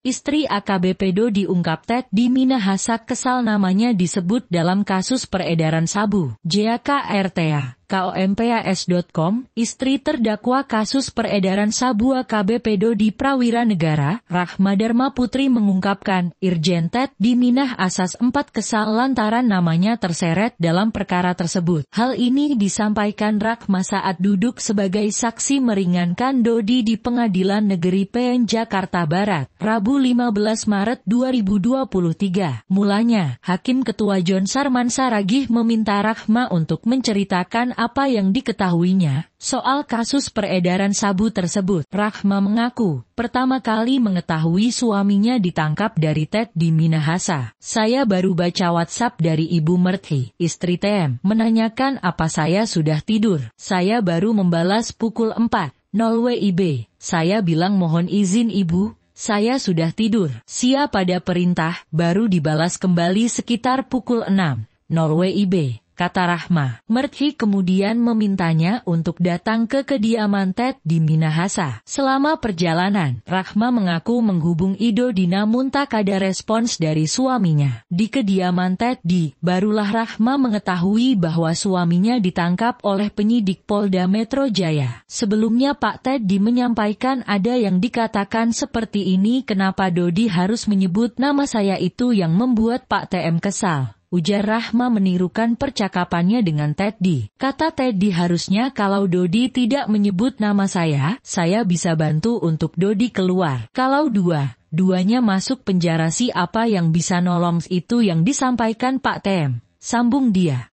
Istri AKBP Do diungkap Ted di Minahasa kesal namanya disebut dalam kasus peredaran sabu. JAKRTA KOMPAS.com, istri terdakwa kasus peredaran sabu AKB pedo di Prawira Negara, Rahma Dharma Putri mengungkapkan, Irjen Ted diminah asas empat kesal lantaran namanya terseret dalam perkara tersebut. Hal ini disampaikan Rahma saat duduk sebagai saksi meringankan Dodi di Pengadilan Negeri PN Jakarta Barat, Rabu 15 Maret 2023. Mulanya, Hakim Ketua John Sarman Saragih meminta Rahma untuk menceritakan apa yang diketahuinya soal kasus peredaran sabu tersebut. Rahma mengaku, pertama kali mengetahui suaminya ditangkap dari Ted di Minahasa. Saya baru baca WhatsApp dari Ibu Merthi, istri TM, menanyakan apa saya sudah tidur. Saya baru membalas pukul 4. 0 WIB, saya bilang mohon izin ibu, saya sudah tidur. Siap pada perintah, baru dibalas kembali sekitar pukul 6. Norway WIB, kata Rahma. Merthi kemudian memintanya untuk datang ke kediaman Ted di Minahasa. Selama perjalanan, Rahma mengaku menghubung Ido di namun tak ada respons dari suaminya. Di kediaman Ted di, barulah Rahma mengetahui bahwa suaminya ditangkap oleh penyidik Polda Metro Jaya. Sebelumnya Pak Ted di menyampaikan ada yang dikatakan seperti ini kenapa Dodi harus menyebut nama saya itu yang membuat Pak TM kesal. Ujar Rahma menirukan percakapannya dengan Teddy. Kata Teddy harusnya kalau Dodi tidak menyebut nama saya, saya bisa bantu untuk Dodi keluar. Kalau dua, duanya masuk penjara si apa yang bisa nolong itu yang disampaikan Pak Tem. Sambung dia.